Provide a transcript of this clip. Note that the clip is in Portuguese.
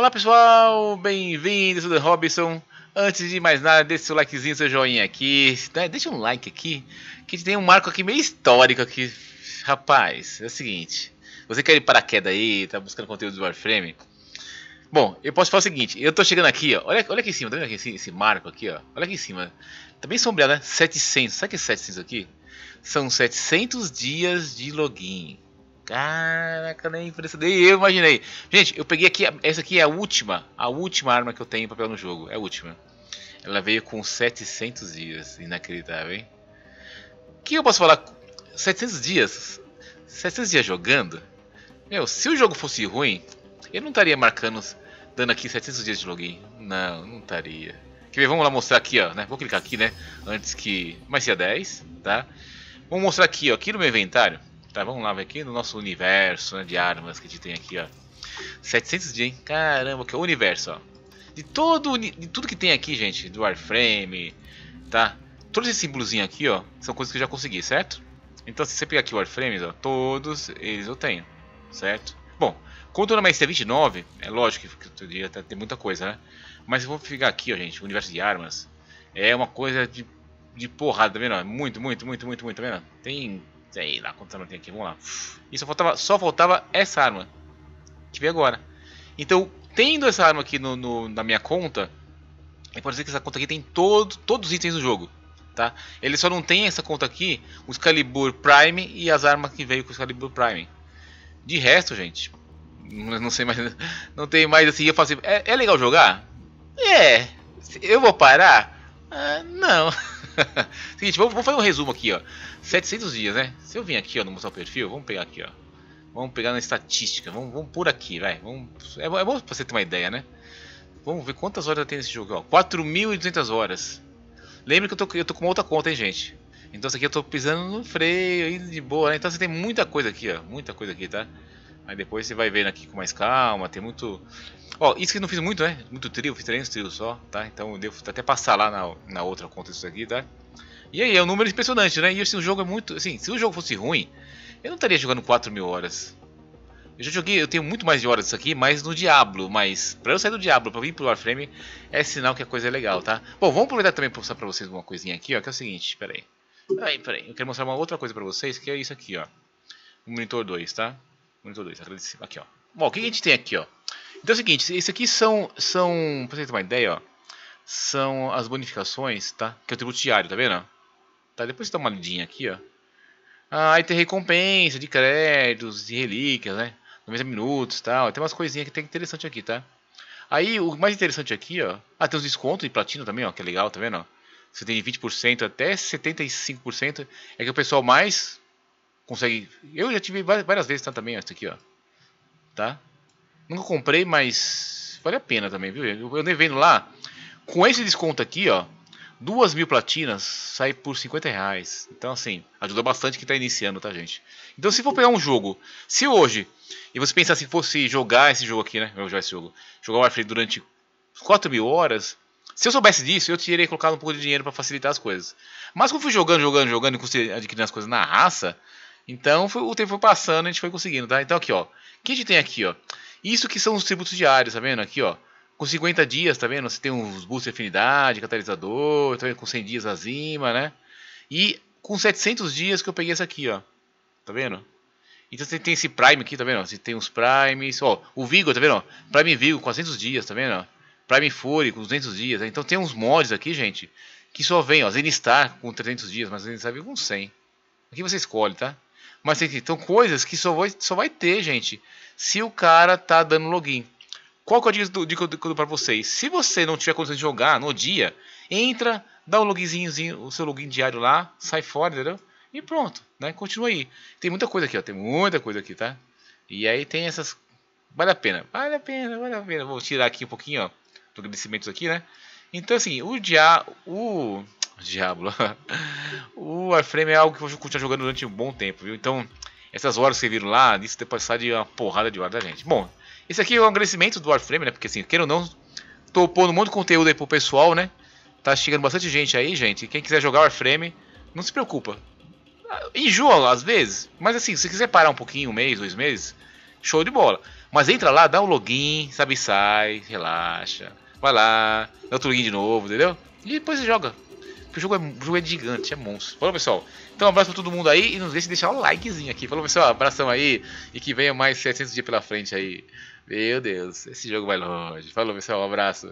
Olá pessoal, bem-vindos, o Robinson. Antes de mais nada, deixa seu likezinho, seu joinha aqui, né? deixa um like aqui, que a gente tem um marco aqui meio histórico aqui. Rapaz, é o seguinte, você quer ir para queda aí, tá buscando conteúdo do Warframe? Bom, eu posso falar o seguinte, eu tô chegando aqui, ó, olha, olha aqui em cima, tá vendo aqui, esse, esse marco aqui, ó, olha aqui em cima, tá bem sombreado, né? 700, sabe o que é 700 aqui? São 700 dias de login. Caraca, nem nem eu imaginei. Gente, eu peguei aqui, essa aqui é a última, a última arma que eu tenho em papel no jogo, é a última. Ela veio com 700 dias, inacreditável, hein? O que eu posso falar? 700 dias? 700 dias jogando? Meu, se o jogo fosse ruim, eu não estaria marcando, dando aqui 700 dias de login. Não, não estaria. Quer ver? Vamos lá mostrar aqui, ó, né? Vou clicar aqui, né? Antes que... Mas se é 10, tá? Vou mostrar aqui, ó, aqui no meu inventário. Tá, vamos lá, aqui no nosso universo né, de armas que a gente tem aqui, ó. 700 de, hein? Caramba, que é o universo, ó. De, todo, de tudo que tem aqui, gente, do Warframe, tá? Todos esses símbolozinhos aqui, ó, são coisas que eu já consegui, certo? Então, se você pegar aqui o Warframes, ó, todos eles eu tenho, certo? Bom, quanto na era 29 é lógico que eu podia até ter muita coisa, né? Mas eu vou ficar aqui, ó, gente, o universo de armas é uma coisa de, de porrada, tá vendo? Muito, muito, muito, muito, muito, tá vendo? Tem Sei lá quantas armas tem aqui, vamos lá. E só faltava, só faltava essa arma. Que veio agora. Então, tendo essa arma aqui no, no, na minha conta, pode dizer que essa conta aqui tem todo, todos os itens do jogo. Tá? Ele só não tem essa conta aqui, o Excalibur Prime e as armas que veio com o Excalibur Prime. De resto, gente, não sei mais, não tem mais assim, eu falo assim, é, é legal jogar? É, eu vou parar? Ah, não. Seguinte, vamos, vamos, fazer um resumo aqui, ó. 700 dias, né? Se eu vim aqui, ó, no mostrar o perfil, vamos pegar aqui, ó. Vamos pegar na estatística, vamos, vamos por aqui, vai. Vamos, é, é, bom pra você ter uma ideia, né? Vamos ver quantas horas tem nesse jogo, ó. 4.200 horas. Lembra que eu tô, eu tô com outra conta, hein, gente? Então isso aqui eu tô pisando no freio, indo de boa, né? Então você tem muita coisa aqui, ó. Muita coisa aqui, tá? Aí depois você vai vendo aqui com mais calma, tem muito. Ó, oh, isso que eu não fiz muito, né? Muito trio, fiz três trios só, tá? Então eu devo até passar lá na, na outra conta isso aqui, tá? E aí, é um número impressionante, né? E assim, o jogo é muito. Assim, se o jogo fosse ruim, eu não estaria jogando 4 mil horas. Eu já joguei, eu tenho muito mais de horas disso aqui, mas no Diablo, mas pra eu sair do Diablo, pra vir pro Warframe, é sinal que a coisa é legal, tá? Bom, vamos aproveitar também pra mostrar pra vocês uma coisinha aqui, ó, que é o seguinte, peraí. Aí, peraí, eu quero mostrar uma outra coisa pra vocês, que é isso aqui, ó. O monitor 2, tá? Monitor 2, a Aqui, ó. Bom, o que a gente tem aqui, ó? Então é o seguinte, esse aqui são, são pra você ter uma ideia, ó, são as bonificações, tá? Que é o tributo diário, tá vendo? Tá, depois você dá uma lindinha aqui, ó. Ah, aí tem recompensa de créditos, de relíquias, né? 90 minutos tal. Tem umas coisinhas que tem interessante aqui, tá? Aí o mais interessante aqui, ó. Ah, tem os descontos de platina também, ó. Que é legal, tá vendo? Você tem de 20% até 75%. É que o pessoal mais consegue. Eu já tive várias, vezes tá, também, ó, aqui, ó. Tá? Nunca comprei, mas vale a pena também, viu? Eu, eu nem vendo lá. Com esse desconto aqui, ó, duas mil platinas sai por 50 reais. Então, assim, ajuda bastante quem está iniciando, tá, gente? Então, se for pegar um jogo, se hoje, e você pensar se fosse jogar esse jogo aqui, né? jogar esse jogo, jogar o Warframe durante 4 mil horas. Se eu soubesse disso, eu teria colocado um pouco de dinheiro para facilitar as coisas. Mas como eu fui jogando, jogando, jogando e consegui adquirir as coisas na raça, então foi, o tempo foi passando, a gente foi conseguindo, tá? Então aqui, ó. O que a gente tem aqui, ó? Isso que são os tributos diários, tá vendo? Aqui, ó. Com 50 dias, tá vendo? Você tem uns boosts de afinidade, catalisador, tá vendo? com 100 dias acima, né? E com 700 dias que eu peguei esse aqui, ó. Tá vendo? Então você tem esse Prime aqui, tá vendo? Você tem os Primes, ó. O Vigor, tá vendo? Ó, Prime Vigor, 400 dias, tá vendo? Prime Fury, com 200 dias. Né? Então tem uns mods aqui, gente, que só vem, ó. Zenistar com 300 dias, mas Zenistar vem com 100. Aqui você escolhe, tá? Mas que, são então, coisas que só vai, só vai ter, gente, se o cara tá dando login. Qual que é a dica, para vocês? Se você não tiver condição de jogar no dia, entra, dá um loginzinho, o seu login diário lá, sai fora, entendeu? E pronto, né? Continua aí. Tem muita coisa aqui, ó. Tem muita coisa aqui, tá? E aí tem essas. Vale a pena, vale a pena, vale a pena. Vou tirar aqui um pouquinho, ó, do agradecimento aqui, né? Então, assim, o dia, o Diablo. o Warframe é algo que eu vou continuar jogando durante um bom tempo, viu? Então, essas horas que viram lá, isso deve passar de uma porrada de hora da gente. Bom, esse aqui é um agradecimento do Warframe, né? Porque assim, queira ou não, tô pondo um monte de conteúdo aí pro pessoal, né? Tá chegando bastante gente aí, gente. Quem quiser jogar Warframe, não se preocupa. Ah, enjoa às vezes, mas assim, se quiser parar um pouquinho, um mês, dois meses, show de bola. Mas entra lá, dá um login, sabe, sai, relaxa, vai lá, dá outro login de novo, entendeu? E depois você joga. Porque o jogo é, o jogo é gigante, é monstro. Falou, pessoal. Então, um abraço pra todo mundo aí e não deixe de deixar o likezinho aqui. Falou, pessoal. Abração aí e que venha mais 700 dias pela frente aí. Meu Deus, esse jogo vai longe. Falou, pessoal. Um abraço.